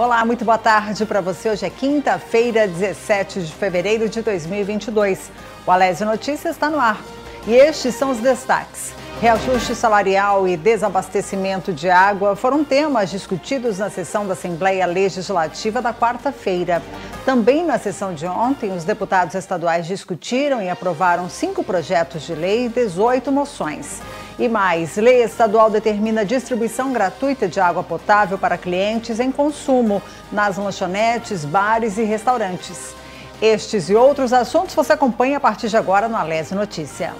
Olá, muito boa tarde para você. Hoje é quinta-feira, 17 de fevereiro de 2022. O Alésio Notícias está no ar. E estes são os destaques. Reajuste salarial e desabastecimento de água foram temas discutidos na sessão da Assembleia Legislativa da quarta-feira. Também na sessão de ontem, os deputados estaduais discutiram e aprovaram cinco projetos de lei e 18 moções. E mais, lei estadual determina distribuição gratuita de água potável para clientes em consumo nas lanchonetes, bares e restaurantes. Estes e outros assuntos você acompanha a partir de agora no Alésio Notícia.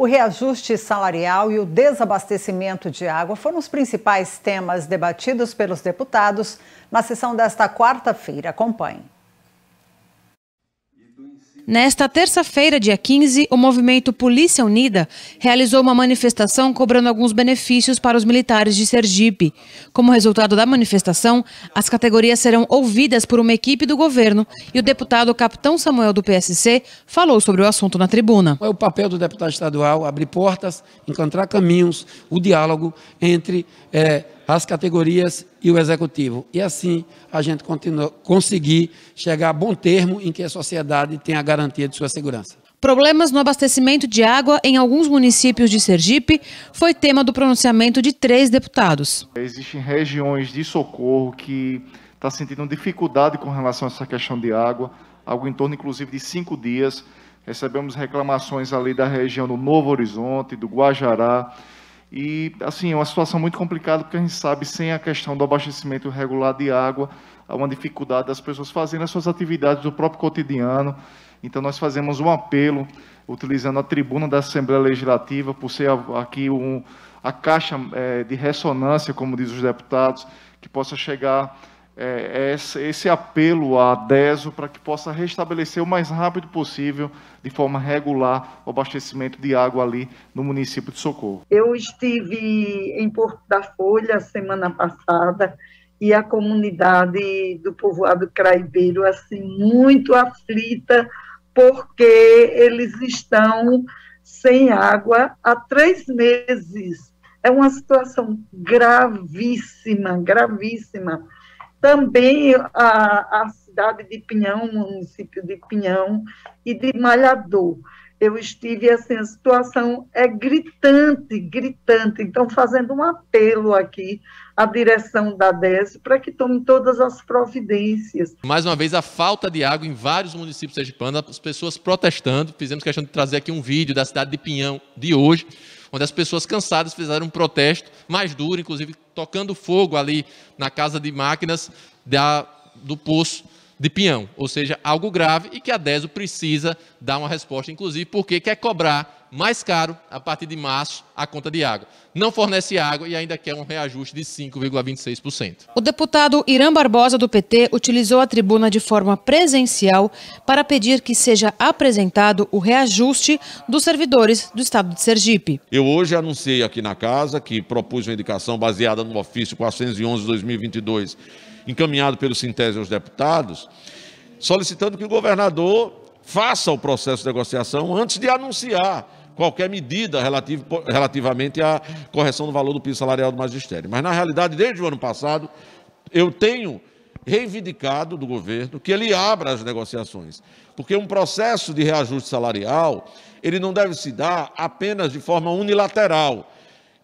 O reajuste salarial e o desabastecimento de água foram os principais temas debatidos pelos deputados na sessão desta quarta-feira. Acompanhe. Nesta terça-feira, dia 15, o movimento Polícia Unida realizou uma manifestação cobrando alguns benefícios para os militares de Sergipe. Como resultado da manifestação, as categorias serão ouvidas por uma equipe do governo e o deputado Capitão Samuel do PSC falou sobre o assunto na tribuna. É o papel do deputado estadual abrir portas, encontrar caminhos, o diálogo entre. É, as categorias e o executivo. E assim a gente continua, conseguir chegar a bom termo em que a sociedade tenha a garantia de sua segurança. Problemas no abastecimento de água em alguns municípios de Sergipe foi tema do pronunciamento de três deputados. Existem regiões de socorro que estão tá sentindo dificuldade com relação a essa questão de água, algo em torno inclusive de cinco dias. Recebemos reclamações ali da região do Novo Horizonte, do Guajará, e, assim, é uma situação muito complicada, porque a gente sabe, sem a questão do abastecimento regular de água, há uma dificuldade das pessoas fazendo as suas atividades do próprio cotidiano. Então, nós fazemos um apelo, utilizando a tribuna da Assembleia Legislativa, por ser aqui um, a caixa é, de ressonância, como diz os deputados, que possa chegar é, é esse apelo a DESO para que possa restabelecer o mais rápido possível, de forma regular, o abastecimento de água ali no município de Socorro. Eu estive em Porto da Folha semana passada e a comunidade do povoado Craibeiro, assim, muito aflita, porque eles estão sem água há três meses. É uma situação gravíssima, gravíssima também a, a cidade de Pinhão, o município de Pinhão e de Malhador. Eu estive assim, a situação é gritante, gritante. Então, fazendo um apelo aqui à direção da DES para que tome todas as providências. Mais uma vez, a falta de água em vários municípios sergipanos, as pessoas protestando. Fizemos questão de trazer aqui um vídeo da cidade de Pinhão de hoje, onde as pessoas cansadas fizeram um protesto mais duro, inclusive tocando fogo ali na casa de máquinas da, do poço de Pinhão, ou seja, algo grave e que a DESO precisa dar uma resposta, inclusive porque quer cobrar mais caro a partir de março a conta de água. Não fornece água e ainda quer um reajuste de 5,26%. O deputado Irã Barbosa, do PT, utilizou a tribuna de forma presencial para pedir que seja apresentado o reajuste dos servidores do estado de Sergipe. Eu hoje anunciei aqui na casa que propus uma indicação baseada no ofício 411 de 2022, encaminhado pelo Sintese aos deputados, solicitando que o governador faça o processo de negociação antes de anunciar qualquer medida relativamente à correção do valor do piso salarial do magistério. Mas, na realidade, desde o ano passado, eu tenho reivindicado do governo que ele abra as negociações, porque um processo de reajuste salarial, ele não deve se dar apenas de forma unilateral.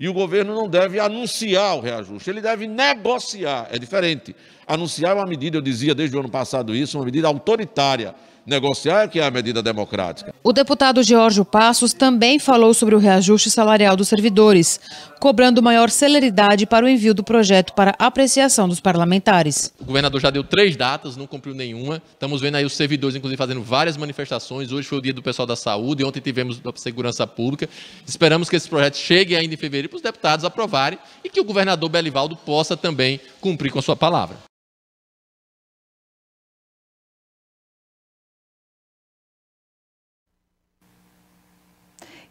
E o governo não deve anunciar o reajuste, ele deve negociar, é diferente. Anunciar é uma medida, eu dizia desde o ano passado isso, uma medida autoritária negociar, que é a medida democrática. O deputado George Passos também falou sobre o reajuste salarial dos servidores, cobrando maior celeridade para o envio do projeto para apreciação dos parlamentares. O governador já deu três datas, não cumpriu nenhuma. Estamos vendo aí os servidores, inclusive, fazendo várias manifestações. Hoje foi o dia do pessoal da saúde, ontem tivemos da segurança pública. Esperamos que esse projeto chegue ainda em fevereiro para os deputados aprovarem e que o governador Belivaldo possa também cumprir com a sua palavra.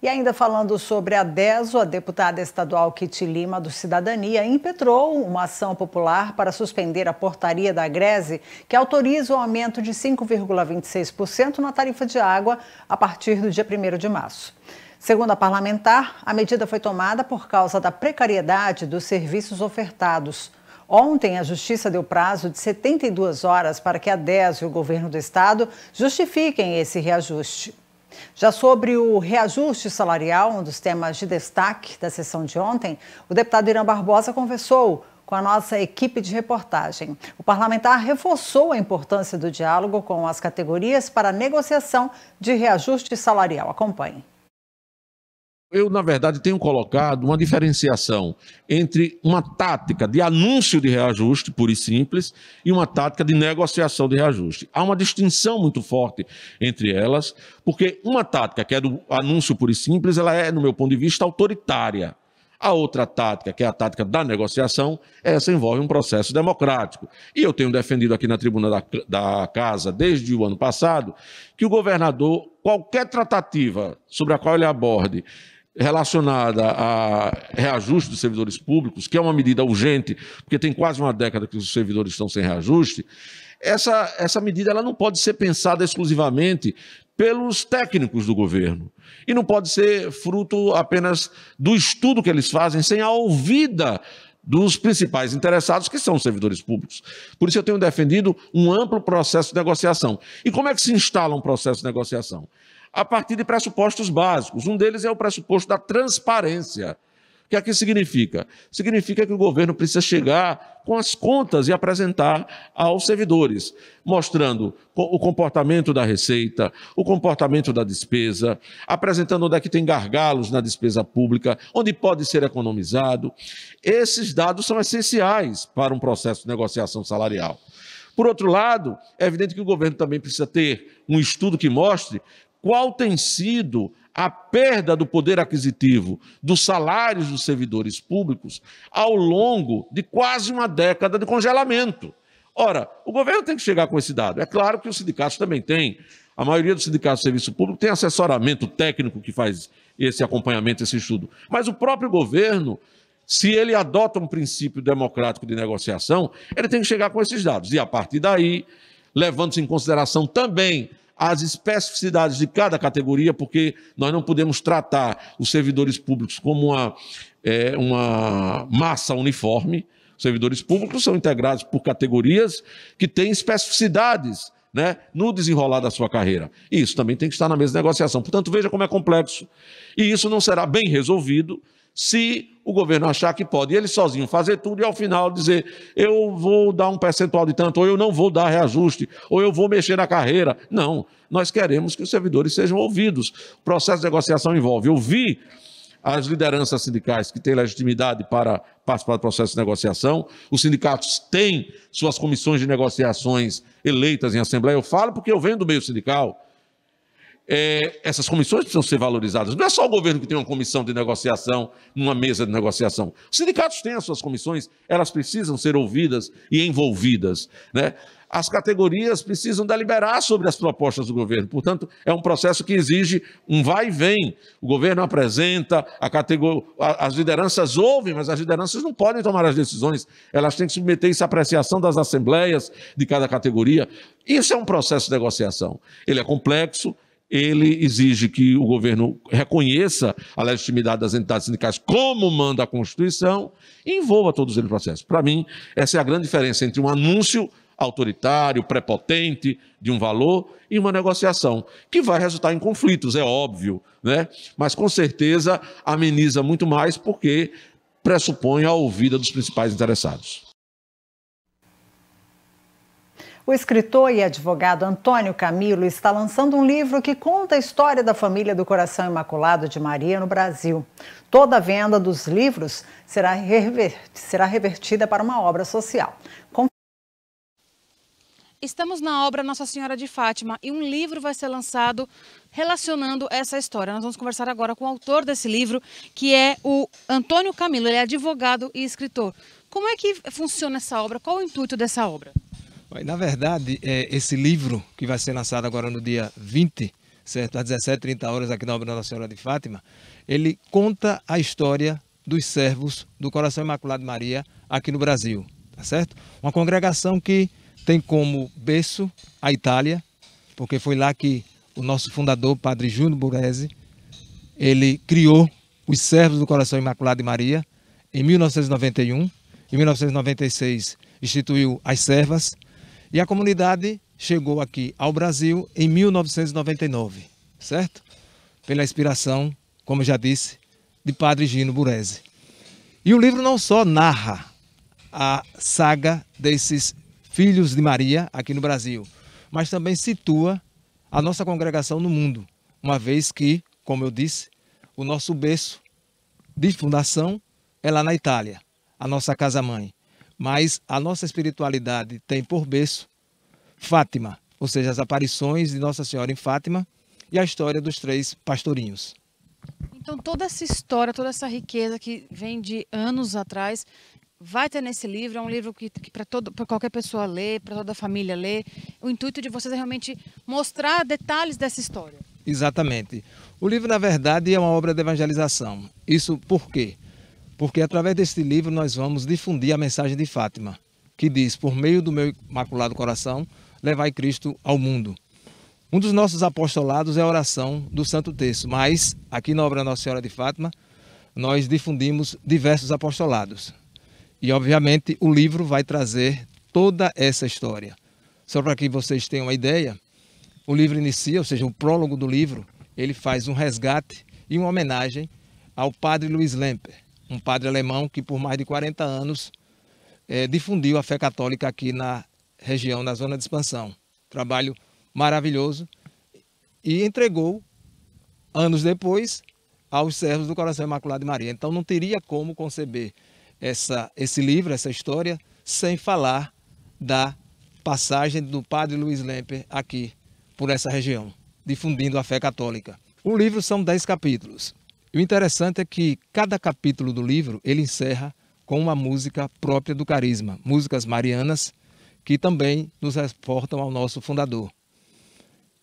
E ainda falando sobre a DESO, a deputada estadual Kitty Lima do Cidadania impetrou uma ação popular para suspender a portaria da Grese, que autoriza o aumento de 5,26% na tarifa de água a partir do dia 1 de março. Segundo a parlamentar, a medida foi tomada por causa da precariedade dos serviços ofertados. Ontem, a Justiça deu prazo de 72 horas para que a DES e o governo do estado justifiquem esse reajuste. Já sobre o reajuste salarial, um dos temas de destaque da sessão de ontem, o deputado Irã Barbosa conversou com a nossa equipe de reportagem. O parlamentar reforçou a importância do diálogo com as categorias para a negociação de reajuste salarial. Acompanhe eu, na verdade, tenho colocado uma diferenciação entre uma tática de anúncio de reajuste, pura e simples, e uma tática de negociação de reajuste. Há uma distinção muito forte entre elas, porque uma tática, que é do anúncio pura e simples, ela é, no meu ponto de vista, autoritária. A outra tática, que é a tática da negociação, essa envolve um processo democrático. E eu tenho defendido aqui na tribuna da, da Casa, desde o ano passado, que o governador, qualquer tratativa sobre a qual ele aborde, relacionada a reajuste dos servidores públicos, que é uma medida urgente, porque tem quase uma década que os servidores estão sem reajuste, essa, essa medida ela não pode ser pensada exclusivamente pelos técnicos do governo. E não pode ser fruto apenas do estudo que eles fazem, sem a ouvida dos principais interessados, que são os servidores públicos. Por isso eu tenho defendido um amplo processo de negociação. E como é que se instala um processo de negociação? a partir de pressupostos básicos. Um deles é o pressuposto da transparência. O que aqui é significa? Significa que o governo precisa chegar com as contas e apresentar aos servidores, mostrando o comportamento da receita, o comportamento da despesa, apresentando onde é que tem gargalos na despesa pública, onde pode ser economizado. Esses dados são essenciais para um processo de negociação salarial. Por outro lado, é evidente que o governo também precisa ter um estudo que mostre qual tem sido a perda do poder aquisitivo dos salários dos servidores públicos ao longo de quase uma década de congelamento. Ora, o governo tem que chegar com esse dado. É claro que os sindicatos também têm. A maioria dos sindicatos de serviço público tem assessoramento técnico que faz esse acompanhamento, esse estudo. Mas o próprio governo, se ele adota um princípio democrático de negociação, ele tem que chegar com esses dados. E a partir daí, levando-se em consideração também as especificidades de cada categoria, porque nós não podemos tratar os servidores públicos como uma, é, uma massa uniforme. Os servidores públicos são integrados por categorias que têm especificidades né, no desenrolar da sua carreira. E isso também tem que estar na mesa de negociação. Portanto, veja como é complexo. E isso não será bem resolvido se o governo achar que pode ele sozinho fazer tudo e ao final dizer eu vou dar um percentual de tanto, ou eu não vou dar reajuste, ou eu vou mexer na carreira. Não, nós queremos que os servidores sejam ouvidos. O processo de negociação envolve ouvir as lideranças sindicais que têm legitimidade para participar do processo de negociação, os sindicatos têm suas comissões de negociações eleitas em assembleia. Eu falo porque eu venho do meio sindical é, essas comissões precisam ser valorizadas. Não é só o governo que tem uma comissão de negociação, uma mesa de negociação. Os sindicatos têm as suas comissões, elas precisam ser ouvidas e envolvidas. Né? As categorias precisam deliberar sobre as propostas do governo. Portanto, é um processo que exige um vai e vem. O governo apresenta, as lideranças ouvem, mas as lideranças não podem tomar as decisões. Elas têm que submeter isso à apreciação das assembleias de cada categoria. Isso é um processo de negociação. Ele é complexo, ele exige que o governo reconheça a legitimidade das entidades sindicais como manda a Constituição e envolva todos eles no processo. Para mim, essa é a grande diferença entre um anúncio autoritário, prepotente de um valor e uma negociação, que vai resultar em conflitos, é óbvio, né? mas com certeza ameniza muito mais porque pressupõe a ouvida dos principais interessados. O escritor e advogado Antônio Camilo está lançando um livro que conta a história da família do Coração Imaculado de Maria no Brasil. Toda a venda dos livros será, revertida para uma obra social. Estamos na obra Nossa Senhora de Fátima e um livro vai ser lançado relacionando essa história. Nós vamos conversar agora com o autor desse livro, que é o Antônio Camilo. Ele é advogado e escritor. Como é que funciona essa obra? Qual o intuito dessa obra? Na verdade, é, esse livro que vai ser lançado agora no dia 20, certo? Às 17, 30 horas aqui na Obra Nossa Senhora de Fátima, ele conta a história dos servos do Coração Imaculado de Maria aqui no Brasil, tá certo? Uma congregação que tem como berço a Itália, porque foi lá que o nosso fundador, Padre Júnior Borghese, ele criou os servos do Coração Imaculado de Maria em 1991. Em 1996, instituiu as servas e a comunidade chegou aqui ao Brasil em 1999, certo? Pela inspiração, como já disse, de Padre Gino Burezi. E o livro não só narra a saga desses filhos de Maria aqui no Brasil, mas também situa a nossa congregação no mundo, uma vez que, como eu disse, o nosso berço de fundação é lá na Itália, a nossa casa-mãe. Mas a nossa espiritualidade tem por berço Fátima, ou seja, as aparições de Nossa Senhora em Fátima e a história dos três pastorinhos. Então, toda essa história, toda essa riqueza que vem de anos atrás, vai ter nesse livro. É um livro que, que para qualquer pessoa ler, para toda a família ler. O intuito de vocês é realmente mostrar detalhes dessa história. Exatamente. O livro, na verdade, é uma obra de evangelização. Isso por quê? porque através deste livro nós vamos difundir a mensagem de Fátima, que diz: Por meio do meu imaculado coração, levai Cristo ao mundo. Um dos nossos apostolados é a oração do Santo Texto, mas aqui na obra Nossa Senhora de Fátima, nós difundimos diversos apostolados. E obviamente o livro vai trazer toda essa história. Só para que vocês tenham uma ideia, o livro inicia, ou seja, o prólogo do livro, ele faz um resgate e uma homenagem ao padre Luiz Lemper, um padre alemão que por mais de 40 anos é, difundiu a fé católica aqui na região, na zona de expansão. Trabalho maravilhoso e entregou, anos depois, aos servos do Coração Imaculado de Maria. Então não teria como conceber essa, esse livro, essa história, sem falar da passagem do padre Luiz Lemper aqui por essa região, difundindo a fé católica. O livro são dez capítulos. E o interessante é que cada capítulo do livro ele encerra com uma música própria do carisma, músicas marianas que também nos reportam ao nosso fundador.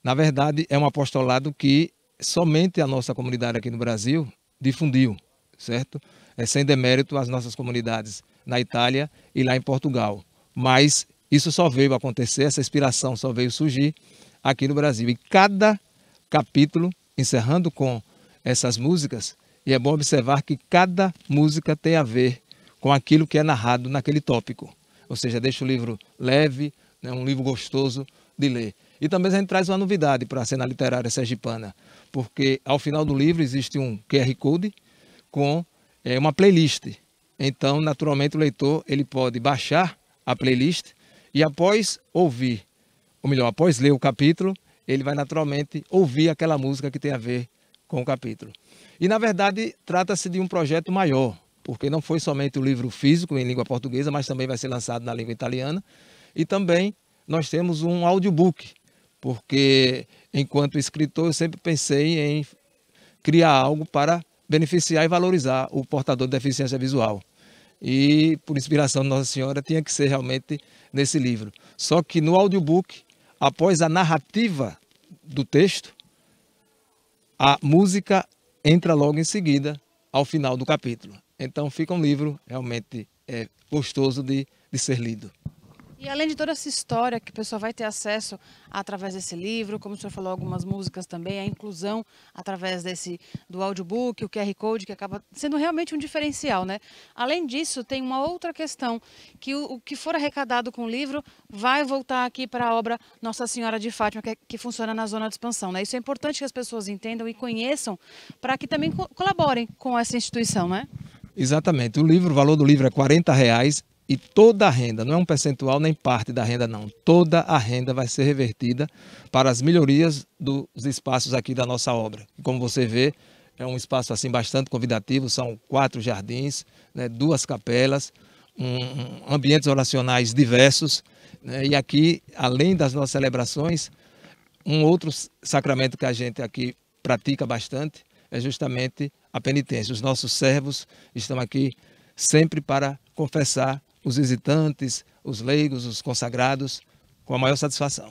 Na verdade, é um apostolado que somente a nossa comunidade aqui no Brasil difundiu, certo? É sem demérito as nossas comunidades na Itália e lá em Portugal. Mas isso só veio acontecer, essa inspiração só veio surgir aqui no Brasil. E cada capítulo, encerrando com essas músicas, e é bom observar que cada música tem a ver com aquilo que é narrado naquele tópico. Ou seja, deixa o livro leve, né, um livro gostoso de ler. E também a gente traz uma novidade para a cena literária sergipana, porque ao final do livro existe um QR Code com é, uma playlist. Então, naturalmente, o leitor ele pode baixar a playlist e após ouvir, ou melhor, após ler o capítulo, ele vai naturalmente ouvir aquela música que tem a ver com o capítulo. E, na verdade, trata-se de um projeto maior, porque não foi somente o livro físico em língua portuguesa, mas também vai ser lançado na língua italiana. E também nós temos um audiobook, porque enquanto escritor eu sempre pensei em criar algo para beneficiar e valorizar o portador de deficiência visual. E por inspiração de Nossa Senhora tinha que ser realmente nesse livro. Só que no audiobook, após a narrativa do texto, a música entra logo em seguida ao final do capítulo. Então fica um livro realmente é, gostoso de, de ser lido. E além de toda essa história que o pessoal vai ter acesso através desse livro, como o senhor falou, algumas músicas também, a inclusão através desse do audiobook, o QR Code, que acaba sendo realmente um diferencial, né? Além disso, tem uma outra questão, que o, o que for arrecadado com o livro vai voltar aqui para a obra Nossa Senhora de Fátima, que, é, que, funciona na zona de expansão, né? Isso é importante que as pessoas entendam e conheçam, para que também co colaborem com essa instituição, né? Exatamente. O livro, o valor do livro é R$ reais e toda a renda, não é um percentual nem parte da renda, não. Toda a renda vai ser revertida para as melhorias dos espaços aqui da nossa obra. Como você vê, é um espaço assim bastante convidativo, são quatro jardins, né, duas capelas, um, um, ambientes oracionais diversos. Né, e aqui, além das nossas celebrações, um outro sacramento que a gente aqui pratica bastante é justamente a penitência. Os nossos servos estão aqui sempre para confessar os visitantes, os leigos, os consagrados, com a maior satisfação.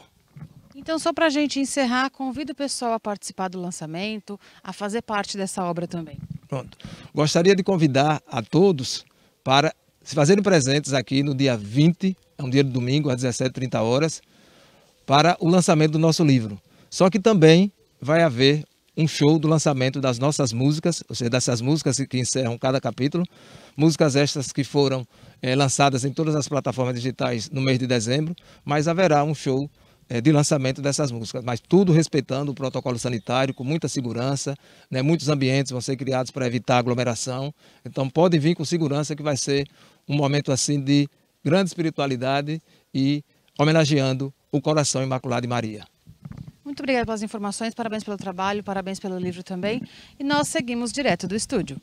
Então, só para a gente encerrar, convido o pessoal a participar do lançamento, a fazer parte dessa obra também. Pronto. Gostaria de convidar a todos para se fazerem presentes aqui no dia 20, é um dia de domingo, às 17h30 horas, para o lançamento do nosso livro. Só que também vai haver um show do lançamento das nossas músicas, ou seja, dessas músicas que encerram cada capítulo. Músicas estas que foram é, lançadas em todas as plataformas digitais no mês de dezembro, mas haverá um show é, de lançamento dessas músicas, mas tudo respeitando o protocolo sanitário, com muita segurança, né? muitos ambientes vão ser criados para evitar aglomeração, então podem vir com segurança que vai ser um momento assim de grande espiritualidade e homenageando o coração imaculado de Maria. Muito obrigada pelas informações, parabéns pelo trabalho, parabéns pelo livro também. E nós seguimos direto do estúdio.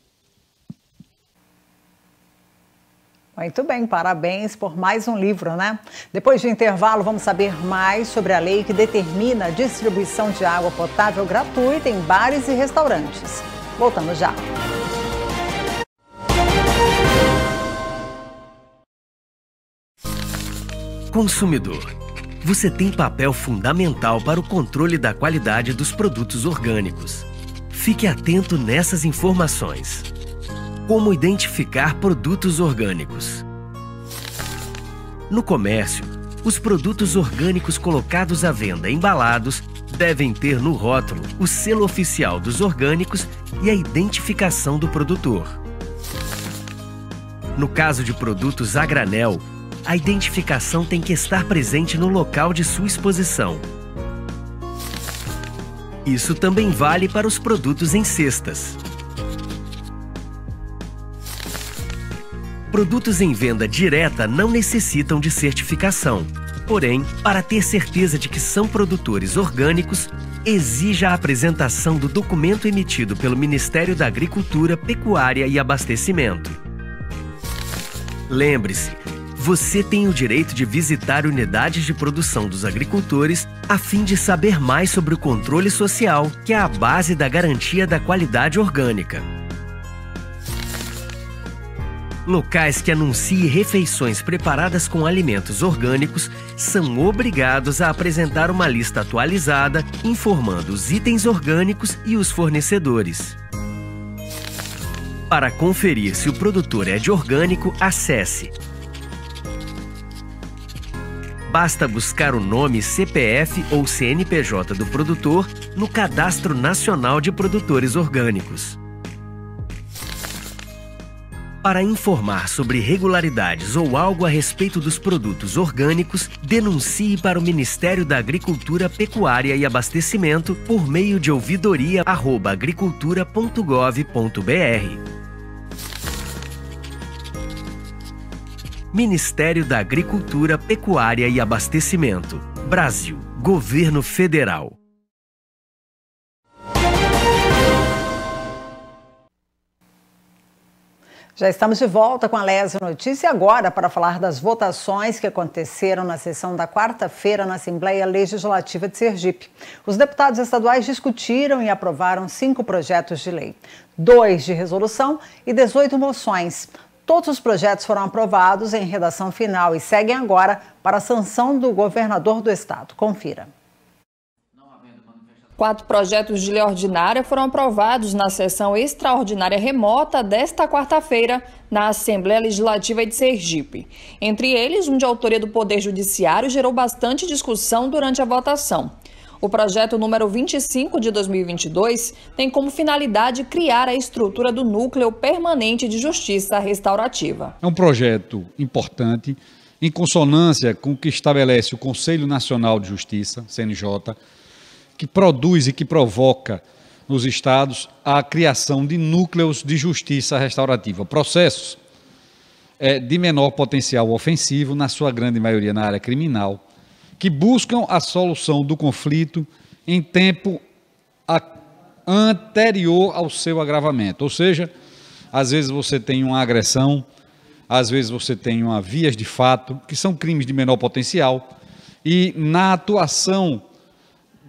Muito bem, parabéns por mais um livro, né? Depois do intervalo, vamos saber mais sobre a lei que determina a distribuição de água potável gratuita em bares e restaurantes. Voltamos já. Consumidor você tem papel fundamental para o controle da qualidade dos produtos orgânicos. Fique atento nessas informações. Como identificar produtos orgânicos? No comércio, os produtos orgânicos colocados à venda embalados devem ter no rótulo o selo oficial dos orgânicos e a identificação do produtor. No caso de produtos a granel, a identificação tem que estar presente no local de sua exposição. Isso também vale para os produtos em cestas. Produtos em venda direta não necessitam de certificação. Porém, para ter certeza de que são produtores orgânicos, exija a apresentação do documento emitido pelo Ministério da Agricultura, Pecuária e Abastecimento. Lembre-se, você tem o direito de visitar unidades de produção dos agricultores a fim de saber mais sobre o controle social, que é a base da garantia da qualidade orgânica. Locais que anunciem refeições preparadas com alimentos orgânicos são obrigados a apresentar uma lista atualizada informando os itens orgânicos e os fornecedores. Para conferir se o produtor é de orgânico, acesse Basta buscar o nome, CPF ou CNPJ do produtor no Cadastro Nacional de Produtores Orgânicos. Para informar sobre irregularidades ou algo a respeito dos produtos orgânicos, denuncie para o Ministério da Agricultura, Pecuária e Abastecimento por meio de ouvidoria@agricultura.gov.br. Ministério da Agricultura, Pecuária e Abastecimento. Brasil. Governo Federal. Já estamos de volta com a Lésio Notícia agora para falar das votações que aconteceram na sessão da quarta-feira na Assembleia Legislativa de Sergipe. Os deputados estaduais discutiram e aprovaram cinco projetos de lei, dois de resolução e 18 moções. Todos os projetos foram aprovados em redação final e seguem agora para a sanção do governador do estado. Confira. Quatro projetos de lei ordinária foram aprovados na sessão extraordinária remota desta quarta-feira na Assembleia Legislativa de Sergipe. Entre eles, um de autoria do Poder Judiciário gerou bastante discussão durante a votação. O projeto número 25 de 2022 tem como finalidade criar a estrutura do Núcleo Permanente de Justiça Restaurativa. É um projeto importante, em consonância com o que estabelece o Conselho Nacional de Justiça, CNJ, que produz e que provoca nos estados a criação de núcleos de justiça restaurativa, processos é, de menor potencial ofensivo, na sua grande maioria na área criminal, que buscam a solução do conflito em tempo a, anterior ao seu agravamento. Ou seja, às vezes você tem uma agressão, às vezes você tem uma vias de fato, que são crimes de menor potencial, e na atuação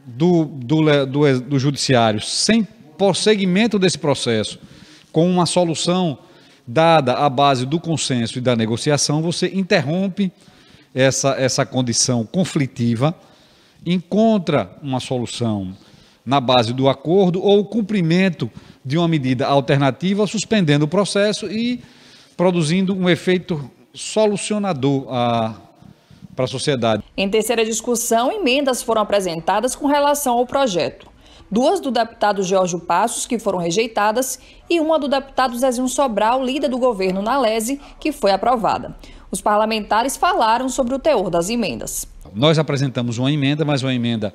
do, do, do, do judiciário, sem prosseguimento desse processo, com uma solução dada à base do consenso e da negociação, você interrompe essa, essa condição conflitiva, encontra uma solução na base do acordo ou o cumprimento de uma medida alternativa, suspendendo o processo e produzindo um efeito solucionador para a sociedade. Em terceira discussão, emendas foram apresentadas com relação ao projeto. Duas do deputado Jorge Passos, que foram rejeitadas, e uma do deputado Zezinho Sobral, líder do governo na Lese, que foi aprovada. Os parlamentares falaram sobre o teor das emendas. Nós apresentamos uma emenda, mas uma emenda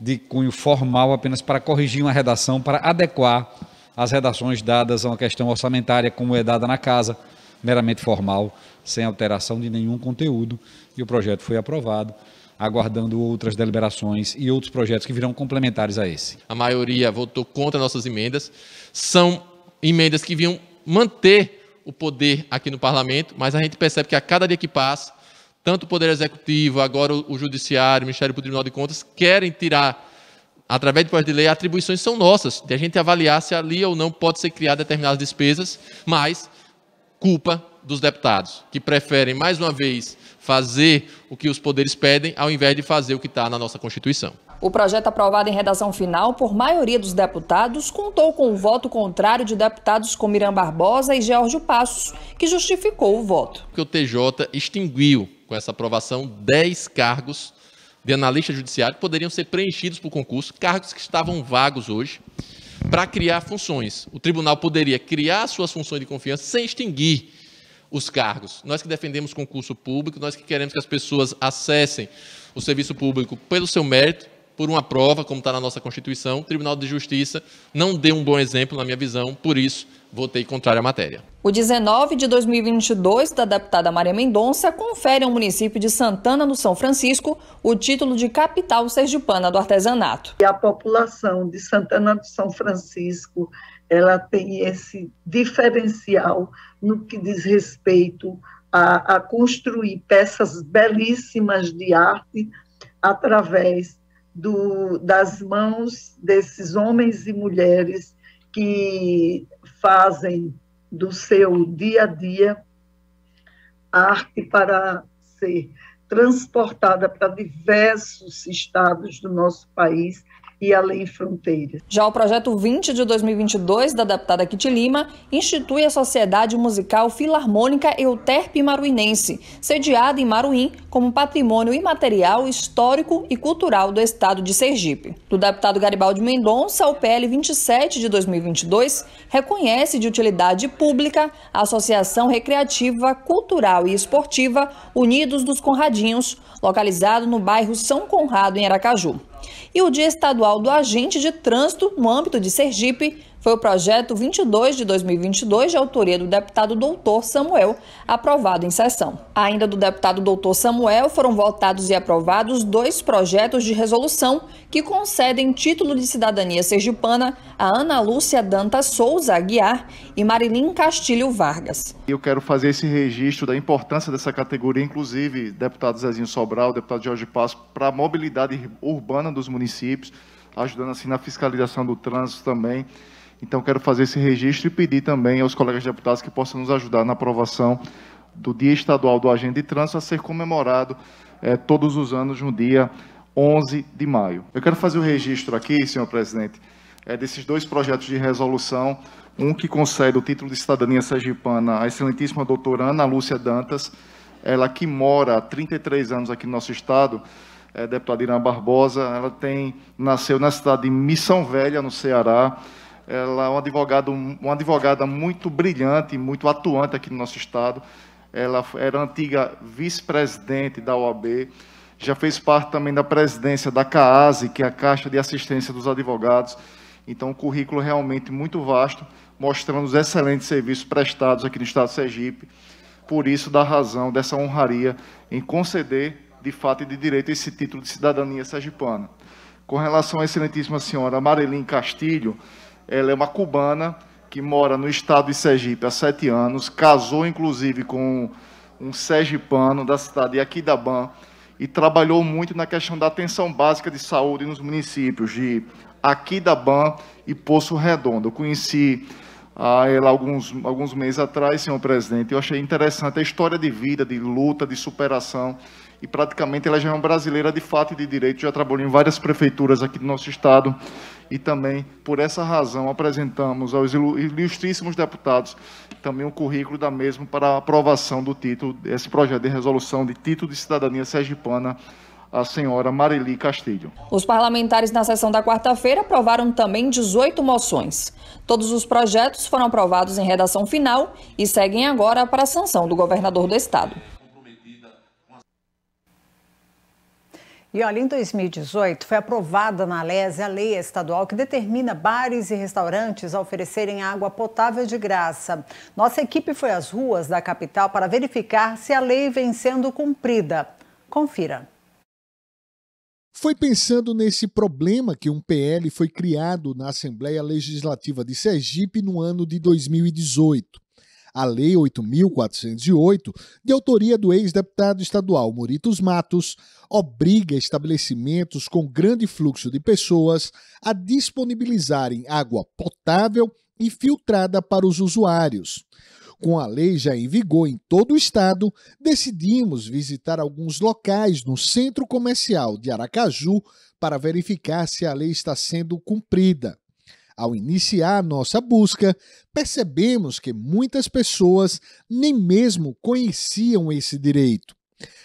de cunho formal apenas para corrigir uma redação, para adequar as redações dadas a uma questão orçamentária, como é dada na casa, meramente formal, sem alteração de nenhum conteúdo. E o projeto foi aprovado aguardando outras deliberações e outros projetos que virão complementares a esse. A maioria votou contra nossas emendas. São emendas que vinham manter o poder aqui no parlamento, mas a gente percebe que a cada dia que passa, tanto o Poder Executivo, agora o Judiciário, o Ministério do Tribunal de Contas, querem tirar, através do projeto de lei, atribuições são nossas, de a gente avaliar se ali ou não pode ser criada determinadas despesas, mas culpa dos deputados, que preferem, mais uma vez, fazer o que os poderes pedem, ao invés de fazer o que está na nossa Constituição. O projeto aprovado em redação final por maioria dos deputados contou com o voto contrário de deputados como Irã Barbosa e George Passos, que justificou o voto. Que o TJ extinguiu com essa aprovação 10 cargos de analista judiciário que poderiam ser preenchidos por concurso, cargos que estavam vagos hoje, para criar funções. O tribunal poderia criar suas funções de confiança sem extinguir os cargos. Nós que defendemos concurso público, nós que queremos que as pessoas acessem o serviço público pelo seu mérito, por uma prova, como está na nossa Constituição. O Tribunal de Justiça não deu um bom exemplo, na minha visão, por isso votei contrário à matéria. O 19 de 2022 da deputada Maria Mendonça confere ao município de Santana, no São Francisco, o título de capital sergipana do artesanato. A população de Santana do São Francisco, ela tem esse diferencial no que diz respeito a, a construir peças belíssimas de arte através do, das mãos desses homens e mulheres que fazem do seu dia a dia arte para ser transportada para diversos estados do nosso país e além fronteiras. Já o projeto 20 de 2022 da deputada Kitty Lima institui a Sociedade Musical Filarmônica Euterpe Maruinense, sediada em Maruim como patrimônio imaterial, histórico e cultural do estado de Sergipe. Do deputado Garibaldi Mendonça, o PL 27 de 2022 reconhece de utilidade pública a Associação Recreativa, Cultural e Esportiva Unidos dos Conradinhos, localizado no bairro São Conrado em Aracaju e o Dia Estadual do Agente de Trânsito no âmbito de Sergipe foi o projeto 22 de 2022, de autoria do deputado doutor Samuel, aprovado em sessão. Ainda do deputado doutor Samuel, foram votados e aprovados dois projetos de resolução que concedem título de cidadania sergipana a Ana Lúcia Danta Souza Aguiar e Marilim Castilho Vargas. Eu quero fazer esse registro da importância dessa categoria, inclusive deputado Zezinho Sobral, deputado Jorge Passo, para a mobilidade urbana dos municípios, ajudando assim na fiscalização do trânsito também. Então, quero fazer esse registro e pedir também aos colegas deputados que possam nos ajudar na aprovação do Dia Estadual do Agente de Trânsito a ser comemorado eh, todos os anos no dia 11 de maio. Eu quero fazer o registro aqui, senhor presidente, eh, desses dois projetos de resolução, um que concede o título de cidadania sergipana à excelentíssima doutora Ana Lúcia Dantas, ela que mora há 33 anos aqui no nosso estado, é, deputada Irã Barbosa, ela tem, nasceu na cidade de Missão Velha, no Ceará, ela é um advogado, uma advogada muito brilhante, muito atuante aqui no nosso estado. Ela era antiga vice-presidente da OAB, já fez parte também da presidência da CAASE, que é a Caixa de Assistência dos Advogados. Então, um currículo realmente muito vasto, mostrando os excelentes serviços prestados aqui no estado de Sergipe. Por isso, dá razão dessa honraria em conceder, de fato e de direito, esse título de cidadania sergipana. Com relação à excelentíssima senhora Marelim Castilho, ela é uma cubana que mora no estado de Sergipe há sete anos, casou inclusive com um sergipano da cidade de Aquidaban e trabalhou muito na questão da atenção básica de saúde nos municípios de Aquidaban e Poço Redondo. Eu conheci a ela alguns, alguns meses atrás, senhor presidente. Eu achei interessante a história de vida, de luta, de superação. E praticamente ela já é uma brasileira de fato e de direito, já trabalhou em várias prefeituras aqui do nosso estado e também por essa razão apresentamos aos ilustríssimos deputados também o um currículo da mesma para aprovação do título, esse projeto de resolução de título de cidadania sergipana a senhora Marili Castilho. Os parlamentares na sessão da quarta-feira aprovaram também 18 moções. Todos os projetos foram aprovados em redação final e seguem agora para a sanção do governador do estado. E olha, em 2018 foi aprovada na Lese a lei estadual que determina bares e restaurantes a oferecerem água potável de graça. Nossa equipe foi às ruas da capital para verificar se a lei vem sendo cumprida. Confira. Foi pensando nesse problema que um PL foi criado na Assembleia Legislativa de Sergipe no ano de 2018 a Lei 8.408, de autoria do ex-deputado estadual Moritos Matos, obriga estabelecimentos com grande fluxo de pessoas a disponibilizarem água potável e filtrada para os usuários. Com a lei já em vigor em todo o estado, decidimos visitar alguns locais no centro comercial de Aracaju para verificar se a lei está sendo cumprida. Ao iniciar nossa busca, percebemos que muitas pessoas nem mesmo conheciam esse direito.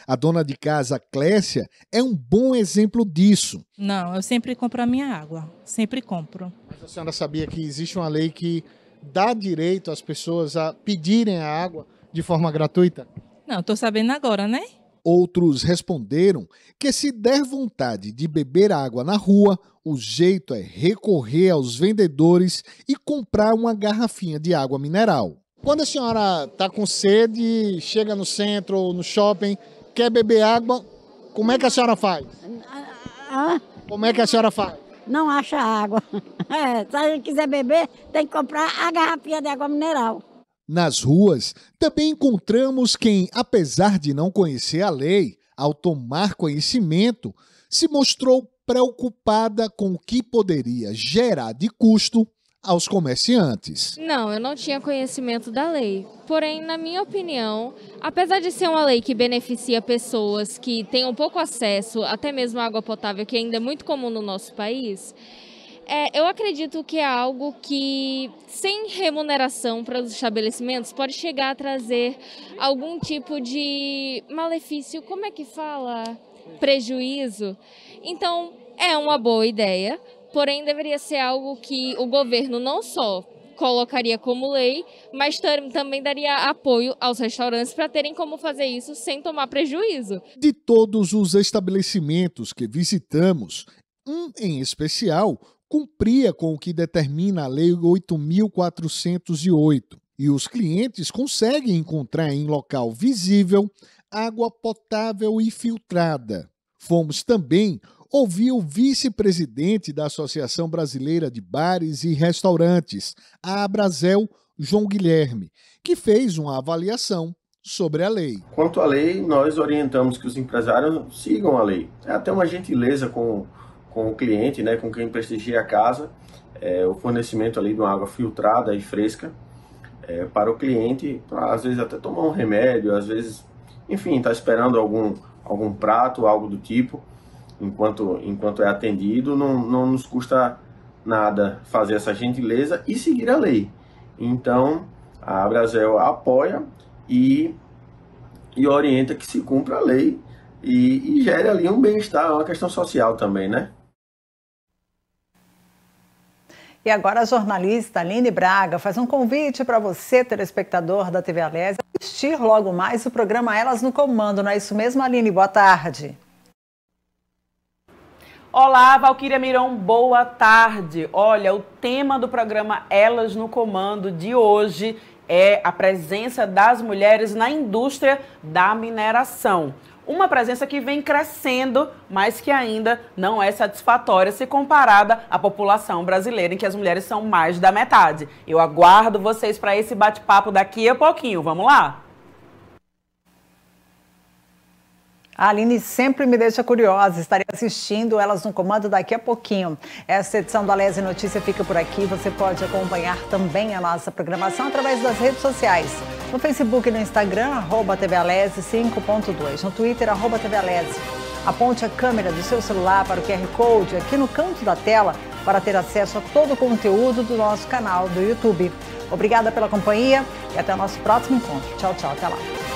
A dona de casa Clécia é um bom exemplo disso. Não, eu sempre compro a minha água, sempre compro. Mas a senhora sabia que existe uma lei que dá direito às pessoas a pedirem a água de forma gratuita? Não, estou sabendo agora, né? Outros responderam que, se der vontade de beber água na rua, o jeito é recorrer aos vendedores e comprar uma garrafinha de água mineral. Quando a senhora está com sede, chega no centro ou no shopping, quer beber água, como é que a senhora faz? Ah, ah, ah. como é que a senhora faz? Não acha água. É, se a gente quiser beber, tem que comprar a garrafinha de água mineral. Nas ruas, também encontramos quem, apesar de não conhecer a lei, ao tomar conhecimento, se mostrou preocupada com o que poderia gerar de custo aos comerciantes. Não, eu não tinha conhecimento da lei. Porém, na minha opinião, apesar de ser uma lei que beneficia pessoas que têm um pouco acesso, até mesmo à água potável, que é ainda é muito comum no nosso país, é, eu acredito que é algo que, sem remuneração para os estabelecimentos, pode chegar a trazer algum tipo de malefício, como é que fala? Prejuízo. Então, é uma boa ideia, porém deveria ser algo que o governo não só colocaria como lei, mas também daria apoio aos restaurantes para terem como fazer isso sem tomar prejuízo. De todos os estabelecimentos que visitamos, um em especial cumpria com o que determina a Lei 8.408 e os clientes conseguem encontrar em local visível água potável e filtrada. Fomos também ouvir o vice-presidente da Associação Brasileira de Bares e Restaurantes, a Abrazel, João Guilherme, que fez uma avaliação sobre a lei. Quanto à lei, nós orientamos que os empresários sigam a lei. É até uma gentileza com com o cliente, né, com quem prestigia a casa, é, o fornecimento ali de uma água filtrada e fresca é, para o cliente, às vezes até tomar um remédio, às vezes, enfim, está esperando algum, algum prato, algo do tipo, enquanto, enquanto é atendido, não, não nos custa nada fazer essa gentileza e seguir a lei. Então, a Brasil apoia e, e orienta que se cumpra a lei e, e gere ali um bem-estar, é uma questão social também, né? E agora a jornalista Aline Braga faz um convite para você, telespectador da TV Alésia, assistir logo mais o programa Elas no Comando. Não é isso mesmo, Aline? Boa tarde. Olá, Valquíria Mirão. boa tarde. Olha, o tema do programa Elas no Comando de hoje é a presença das mulheres na indústria da mineração uma presença que vem crescendo, mas que ainda não é satisfatória se comparada à população brasileira, em que as mulheres são mais da metade. Eu aguardo vocês para esse bate-papo daqui a pouquinho. Vamos lá? A Aline sempre me deixa curiosa. Estarei assistindo elas no comando daqui a pouquinho. Esta edição da Lese Notícia fica por aqui. Você pode acompanhar também a nossa programação através das redes sociais. No Facebook e no Instagram, arroba TVAlese 5.2. No Twitter, arroba TVAlese. Aponte a câmera do seu celular para o QR Code aqui no canto da tela para ter acesso a todo o conteúdo do nosso canal do YouTube. Obrigada pela companhia e até o nosso próximo encontro. Tchau, tchau. Até lá.